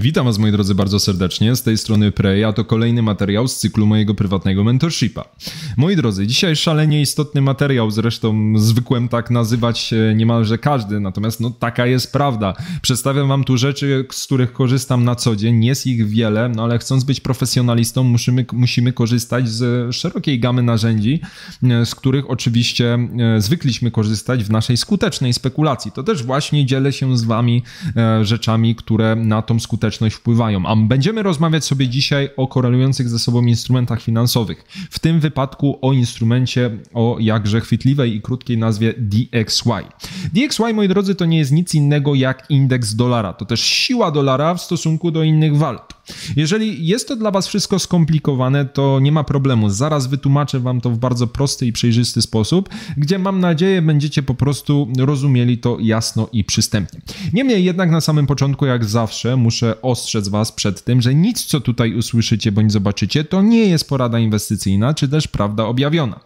Witam Was, moi drodzy, bardzo serdecznie. Z tej strony Prey, a to kolejny materiał z cyklu mojego prywatnego mentorshipa. Moi drodzy, dzisiaj szalenie istotny materiał, zresztą zwykłem tak nazywać niemalże każdy, natomiast no taka jest prawda. Przedstawiam Wam tu rzeczy, z których korzystam na co dzień, jest ich wiele, no ale chcąc być profesjonalistą, musimy, musimy korzystać z szerokiej gamy narzędzi, e, z których oczywiście e, zwykliśmy korzystać w naszej skutecznej spekulacji. To też właśnie dzielę się z Wami e, rzeczami, które na tą skuteczność skuteczność wpływają. A będziemy rozmawiać sobie dzisiaj o korelujących ze sobą instrumentach finansowych. W tym wypadku o instrumencie o jakże chwytliwej i krótkiej nazwie DXY. DXY, moi drodzy, to nie jest nic innego jak indeks dolara. To też siła dolara w stosunku do innych walut. Jeżeli jest to dla Was wszystko skomplikowane, to nie ma problemu. Zaraz wytłumaczę Wam to w bardzo prosty i przejrzysty sposób, gdzie mam nadzieję będziecie po prostu rozumieli to jasno i przystępnie. Niemniej jednak na samym początku, jak zawsze, muszę ostrzec Was przed tym, że nic, co tutaj usłyszycie bądź zobaczycie, to nie jest porada inwestycyjna, czy też prawda objawiona.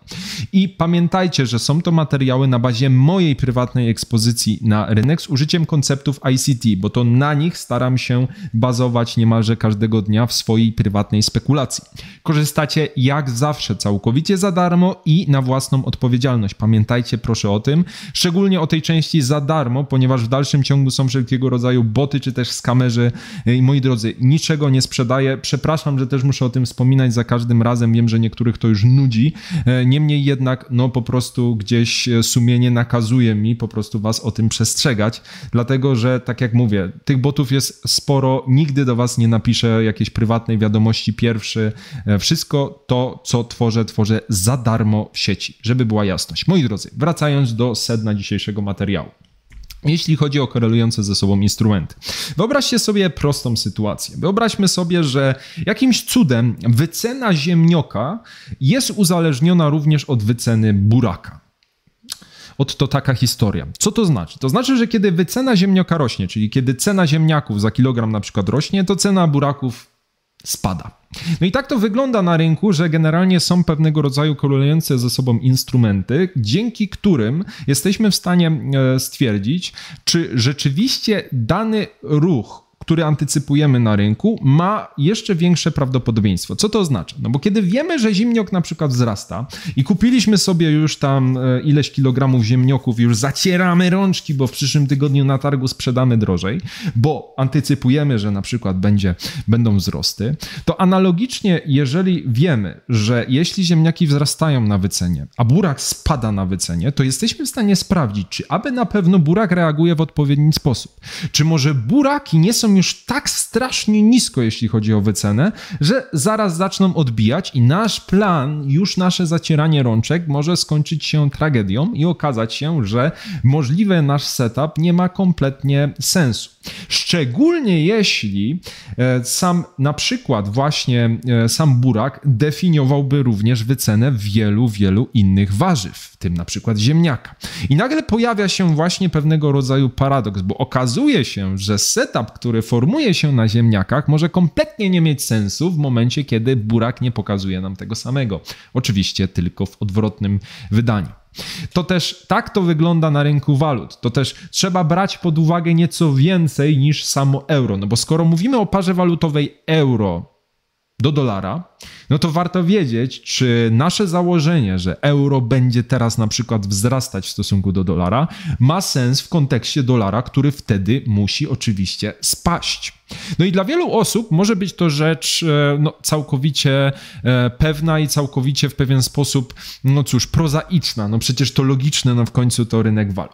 I pamiętajcie, że są to materiały na bazie mojej prywatnej ekspozycji na rynek z użyciem konceptów ICT, bo to na nich staram się bazować niemalże każdy każdego dnia w swojej prywatnej spekulacji. Korzystacie jak zawsze całkowicie za darmo i na własną odpowiedzialność. Pamiętajcie proszę o tym, szczególnie o tej części za darmo, ponieważ w dalszym ciągu są wszelkiego rodzaju boty czy też skamerzy. I moi drodzy, niczego nie sprzedaję. Przepraszam, że też muszę o tym wspominać za każdym razem. Wiem, że niektórych to już nudzi. E, niemniej jednak, no po prostu gdzieś e, sumienie nakazuje mi po prostu was o tym przestrzegać, dlatego że tak jak mówię, tych botów jest sporo, nigdy do was nie napiszę piszę jakiejś prywatnej wiadomości pierwszy. E, wszystko to, co tworzę, tworzę za darmo w sieci, żeby była jasność. Moi drodzy, wracając do sedna dzisiejszego materiału jeśli chodzi o korelujące ze sobą instrumenty. Wyobraźcie sobie prostą sytuację. Wyobraźmy sobie, że jakimś cudem wycena ziemnioka jest uzależniona również od wyceny buraka od to taka historia. Co to znaczy? To znaczy, że kiedy wycena ziemniaka rośnie, czyli kiedy cena ziemniaków za kilogram na przykład rośnie, to cena buraków spada. No i tak to wygląda na rynku, że generalnie są pewnego rodzaju korelujące ze sobą instrumenty, dzięki którym jesteśmy w stanie e, stwierdzić, czy rzeczywiście dany ruch który antycypujemy na rynku, ma jeszcze większe prawdopodobieństwo. Co to oznacza? No bo kiedy wiemy, że ziemniok na przykład wzrasta i kupiliśmy sobie już tam e, ileś kilogramów ziemnioków, już zacieramy rączki, bo w przyszłym tygodniu na targu sprzedamy drożej, bo antycypujemy, że na przykład będzie, będą wzrosty, to analogicznie, jeżeli wiemy, że jeśli ziemniaki wzrastają na wycenie, a burak spada na wycenie, to jesteśmy w stanie sprawdzić, czy aby na pewno burak reaguje w odpowiedni sposób. Czy może buraki nie są już tak strasznie nisko, jeśli chodzi o wycenę, że zaraz zaczną odbijać i nasz plan, już nasze zacieranie rączek może skończyć się tragedią i okazać się, że możliwy nasz setup nie ma kompletnie sensu. Szczególnie jeśli e, sam na przykład właśnie e, sam burak definiowałby również wycenę wielu, wielu innych warzyw, w tym na przykład ziemniaka. I nagle pojawia się właśnie pewnego rodzaju paradoks, bo okazuje się, że setup, który formuje się na ziemniakach, może kompletnie nie mieć sensu w momencie, kiedy burak nie pokazuje nam tego samego. Oczywiście tylko w odwrotnym wydaniu. To też tak to wygląda na rynku walut. To też trzeba brać pod uwagę nieco więcej niż samo euro. No bo skoro mówimy o parze walutowej euro do dolara, no to warto wiedzieć, czy nasze założenie, że euro będzie teraz na przykład wzrastać w stosunku do dolara, ma sens w kontekście dolara, który wtedy musi oczywiście spaść. No i dla wielu osób może być to rzecz e, no, całkowicie e, pewna i całkowicie w pewien sposób, no cóż, prozaiczna. No przecież to logiczne, no w końcu to rynek walut.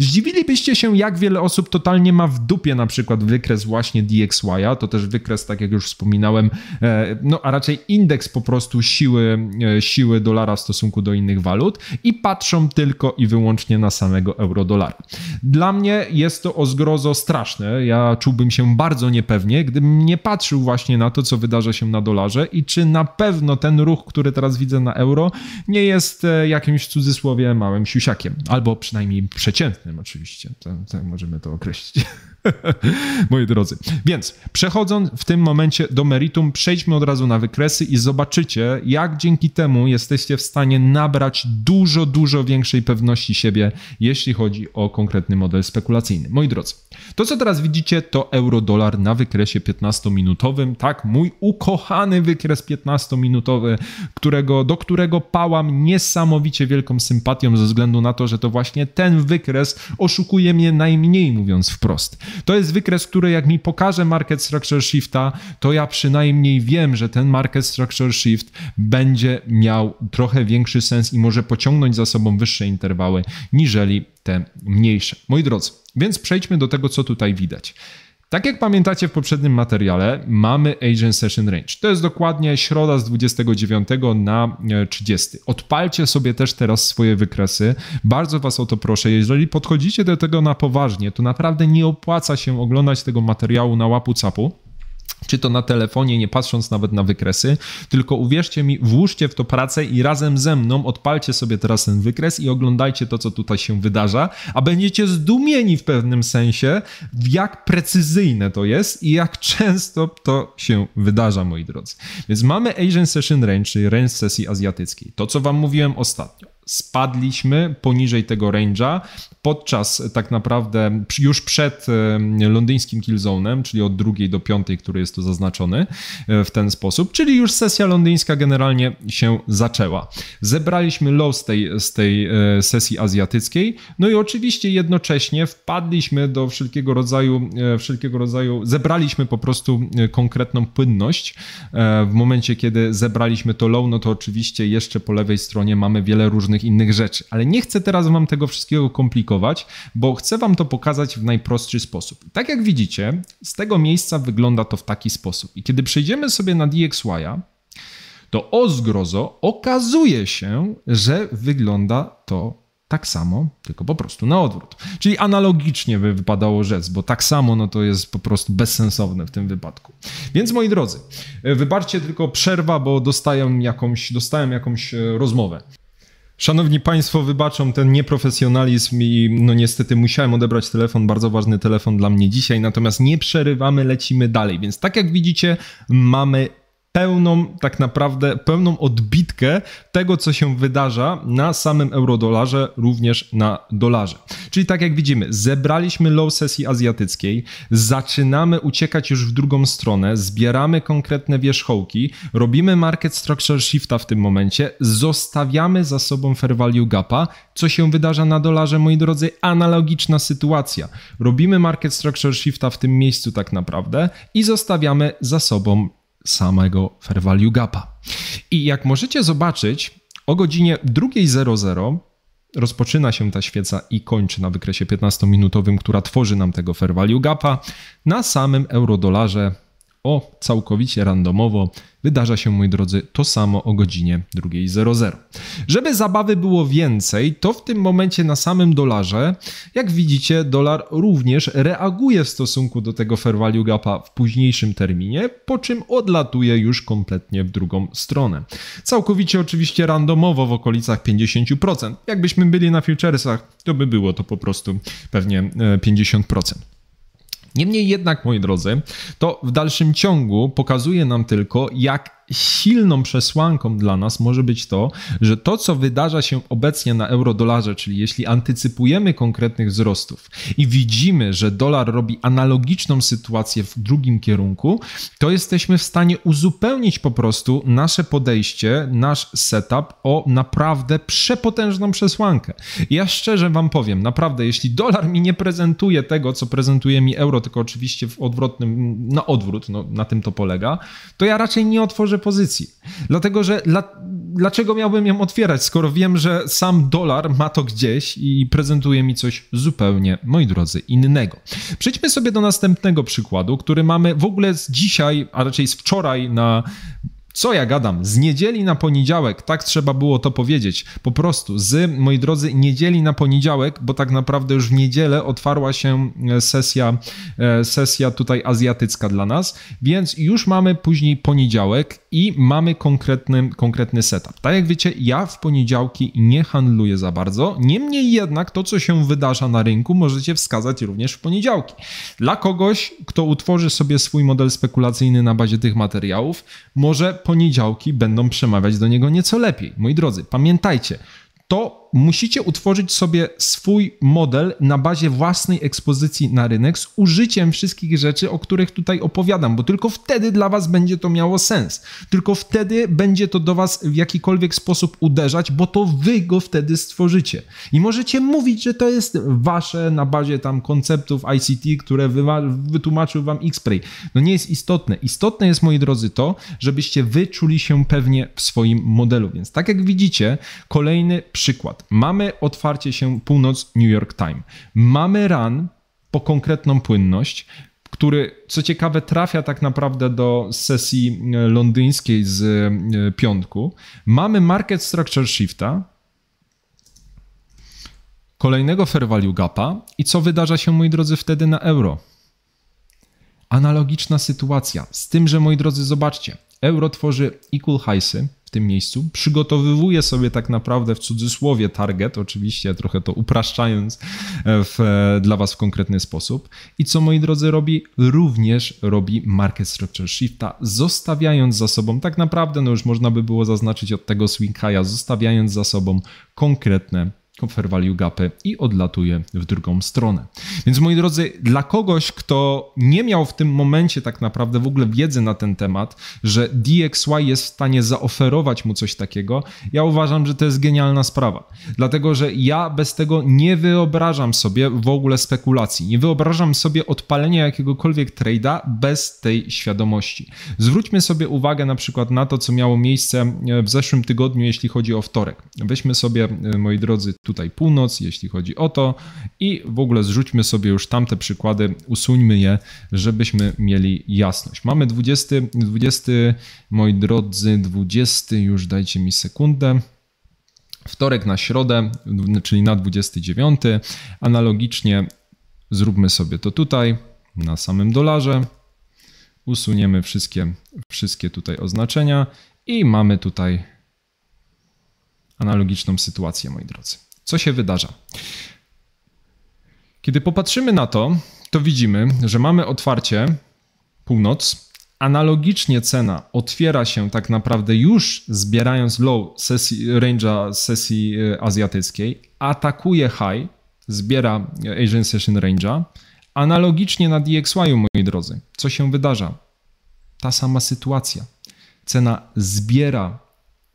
Zdziwilibyście się, jak wiele osób totalnie ma w dupie na przykład wykres właśnie dxy to też wykres, tak jak już wspominałem, e, no a raczej indeks indeks po prostu siły, e, siły dolara w stosunku do innych walut i patrzą tylko i wyłącznie na samego euro-dolara. Dla mnie jest to o zgrozo straszne. Ja czułbym się bardzo niepewnie, gdybym nie patrzył właśnie na to, co wydarza się na dolarze i czy na pewno ten ruch, który teraz widzę na euro, nie jest e, jakimś w cudzysłowie małym siusiakiem, albo przynajmniej przeciętnym oczywiście. Tak możemy to określić. Moi drodzy. Więc przechodząc w tym momencie do meritum, przejdźmy od razu na wykresy i zobaczycie, jak dzięki temu jesteście w stanie nabrać dużo, dużo większej pewności siebie, jeśli chodzi o konkretny model spekulacyjny. Moi drodzy, to co teraz widzicie, to euro-dolar na wykresie 15-minutowym. Tak, mój ukochany wykres 15-minutowy, którego, do którego pałam niesamowicie wielką sympatią ze względu na to, że to właśnie ten wykres oszukuje mnie najmniej, mówiąc wprost. To jest wykres, który jak mi pokaże market structure shifta, to ja przynajmniej wiem, że ten market structure shift będzie miał trochę większy sens i może pociągnąć za sobą wyższe interwały niżeli te mniejsze. Moi drodzy, więc przejdźmy do tego, co tutaj widać. Tak jak pamiętacie w poprzednim materiale, mamy Agent Session Range. To jest dokładnie środa z 29 na 30. E, Odpalcie sobie też teraz swoje wykresy. Bardzo Was o to proszę. Jeżeli podchodzicie do tego na poważnie, to naprawdę nie opłaca się oglądać tego materiału na łapu capu czy to na telefonie, nie patrząc nawet na wykresy, tylko uwierzcie mi, włóżcie w to pracę i razem ze mną odpalcie sobie teraz ten wykres i oglądajcie to, co tutaj się wydarza, a będziecie zdumieni w pewnym sensie, jak precyzyjne to jest i jak często to się wydarza, moi drodzy. Więc mamy Asian Session Range, czyli range sesji azjatyckiej. To, co wam mówiłem ostatnio spadliśmy poniżej tego range'a podczas tak naprawdę już przed londyńskim killzone'em, czyli od drugiej do piątej, który jest tu zaznaczony e, w ten sposób, czyli już sesja londyńska generalnie się zaczęła. Zebraliśmy low z tej, z tej e, sesji azjatyckiej, no i oczywiście jednocześnie wpadliśmy do wszelkiego rodzaju, e, wszelkiego rodzaju, zebraliśmy po prostu konkretną płynność. W momencie, kiedy zebraliśmy to low, no to oczywiście jeszcze po lewej stronie mamy wiele różnych różnych innych rzeczy. Ale nie chcę teraz Wam tego wszystkiego komplikować, bo chcę Wam to pokazać w najprostszy sposób. tak jak widzicie, z tego miejsca wygląda to w taki sposób. I kiedy przejdziemy sobie na DXY'a, to o zgrozo okazuje się, że wygląda to tak samo, tylko po prostu na odwrót. Czyli analogicznie by wypadało rzec, bo tak samo no to jest po prostu bezsensowne w tym wypadku. Więc moi drodzy, wybaczcie tylko przerwa, bo dostałem jakąś, dostałem jakąś e, rozmowę. Szanowni Państwo, wybaczą ten nieprofesjonalizm i no niestety musiałem odebrać telefon, bardzo ważny telefon dla mnie dzisiaj, natomiast nie przerywamy, lecimy dalej. Więc tak jak widzicie, mamy pełną, tak naprawdę, pełną odbitkę tego, co się wydarza na samym eurodolarze, również na dolarze. Czyli tak jak widzimy, zebraliśmy low sesji azjatyckiej, zaczynamy uciekać już w drugą stronę, zbieramy konkretne wierzchołki, robimy market structure shifta w tym momencie, zostawiamy za sobą fair value gapa, co się wydarza na dolarze, moi drodzy, analogiczna sytuacja. Robimy market structure shifta w tym miejscu tak naprawdę i zostawiamy za sobą samego fair value gapa. I jak możecie zobaczyć, o godzinie 2.00 rozpoczyna się ta świeca i kończy na wykresie 15-minutowym, która tworzy nam tego fair value gapa. Na samym eurodolarze o całkowicie randomowo wydarza się, moi drodzy, to samo o godzinie 2.00. Żeby zabawy było więcej, to w tym momencie na samym dolarze, jak widzicie, dolar również reaguje w stosunku do tego fair value gapa w późniejszym terminie, po czym odlatuje już kompletnie w drugą stronę. Całkowicie oczywiście randomowo w okolicach 50%. Jakbyśmy byli na futuresach, to by było to po prostu pewnie 50%. E, Niemniej jednak, moi drodzy, to w dalszym ciągu pokazuje nam tylko, jak silną przesłanką dla nas może być to, że to, co wydarza się obecnie na euro-dolarze, czyli jeśli antycypujemy konkretnych wzrostów i widzimy, że dolar robi analogiczną sytuację w drugim kierunku, to jesteśmy w stanie uzupełnić po prostu nasze podejście, nasz setup o naprawdę przepotężną przesłankę. Ja szczerze Wam powiem, naprawdę, jeśli dolar mi nie prezentuje tego, co prezentuje mi euro, tylko oczywiście w odwrotnym, na odwrót, no, na tym to polega, to ja raczej nie otworzę dobrze pozycji. Dlatego, że dla, dlaczego miałbym ją otwierać, skoro wiem, że sam dolar ma to gdzieś i prezentuje mi coś zupełnie, moi drodzy, innego. Przejdźmy sobie do następnego przykładu, który mamy w ogóle z dzisiaj, a raczej z wczoraj na co ja gadam? Z niedzieli na poniedziałek, tak trzeba było to powiedzieć. Po prostu z, moi drodzy, niedzieli na poniedziałek, bo tak naprawdę już w niedzielę otwarła się e, sesja, e, sesja tutaj azjatycka dla nas, więc już mamy później poniedziałek i mamy konkretny, konkretny setup. Tak jak wiecie, ja w poniedziałki nie handluję za bardzo, niemniej jednak to, co się wydarza na rynku, możecie wskazać również w poniedziałki. Dla kogoś, kto utworzy sobie swój model spekulacyjny na bazie tych materiałów, może poniedziałki będą przemawiać do niego nieco lepiej. Moi drodzy, pamiętajcie, to musicie utworzyć sobie swój model na bazie własnej ekspozycji na rynek z użyciem wszystkich rzeczy, o których tutaj opowiadam, bo tylko wtedy dla Was będzie to miało sens. Tylko wtedy będzie to do Was w jakikolwiek sposób uderzać, bo to Wy go wtedy stworzycie. I możecie mówić, że to jest Wasze na bazie tam konceptów ICT, które wytłumaczył Wam X-Pray. No nie jest istotne. Istotne jest, moi drodzy, to, żebyście Wy czuli się pewnie w swoim modelu. Więc tak jak widzicie, kolejny przykład przykład mamy otwarcie się północ New York Time, mamy ran po konkretną płynność, który co ciekawe trafia tak naprawdę do sesji e, londyńskiej z e, piątku. Mamy market structure shifta, kolejnego fair value gapa i co wydarza się, moi drodzy, wtedy na euro? Analogiczna sytuacja, z tym, że moi drodzy, zobaczcie, euro tworzy equal highsy, w tym miejscu. przygotowywuje sobie tak naprawdę w cudzysłowie target, oczywiście trochę to upraszczając e, w, e, dla Was w konkretny sposób. I co moi drodzy robi? Również robi market structure shifta, zostawiając za sobą tak naprawdę, no już można by było zaznaczyć od tego swing high'a, zostawiając za sobą konkretne fair value gapy i odlatuje w drugą stronę. Więc moi drodzy, dla kogoś, kto nie miał w tym momencie tak naprawdę w ogóle wiedzy na ten temat, że DXY jest w stanie zaoferować mu coś takiego, ja uważam, że to jest genialna sprawa. Dlatego, że ja bez tego nie wyobrażam sobie w ogóle spekulacji. Nie wyobrażam sobie odpalenia jakiegokolwiek trade'a bez tej świadomości. Zwróćmy sobie uwagę na przykład na to, co miało miejsce w zeszłym tygodniu, jeśli chodzi o wtorek. Weźmy sobie, moi drodzy, tutaj północ, jeśli chodzi o to. I w ogóle zrzućmy sobie już tamte przykłady, usuńmy je, żebyśmy mieli jasność. Mamy 20, 20 moi drodzy, 20, już dajcie mi sekundę wtorek na środę, czyli na 29. Analogicznie zróbmy sobie to tutaj na samym dolarze. Usuniemy wszystkie, wszystkie tutaj oznaczenia i mamy tutaj analogiczną sytuację, moi drodzy. Co się wydarza? Kiedy popatrzymy na to, to widzimy, że mamy otwarcie północ. Analogicznie cena otwiera się tak naprawdę już zbierając low sesji, range'a sesji e, azjatyckiej, atakuje high, zbiera Asian Session Range'a. Analogicznie na DXY, moi drodzy, co się wydarza? Ta sama sytuacja. Cena zbiera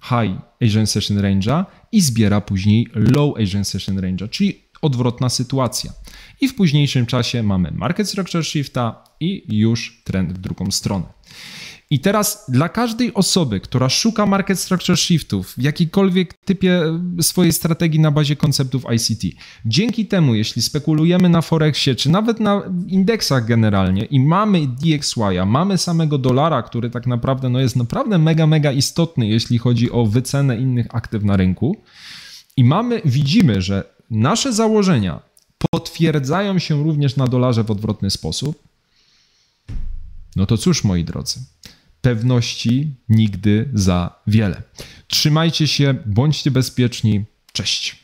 high agent session range'a i zbiera później low agent session range'a, czyli odwrotna sytuacja. I w późniejszym czasie mamy market structure shifta i już trend w drugą stronę. I teraz dla każdej osoby, która szuka market structure shiftów w jakikolwiek typie e, swojej strategii na bazie konceptów ICT, dzięki temu, jeśli spekulujemy na Forexie, czy nawet na indeksach generalnie i mamy dxy mamy samego dolara, który tak naprawdę no, jest naprawdę mega, mega istotny, jeśli chodzi o wycenę innych aktyw na rynku, i mamy, widzimy, że nasze założenia potwierdzają się również na dolarze w odwrotny sposób, no to cóż, moi drodzy, pewności nigdy za wiele. Trzymajcie się, bądźcie bezpieczni. Cześć.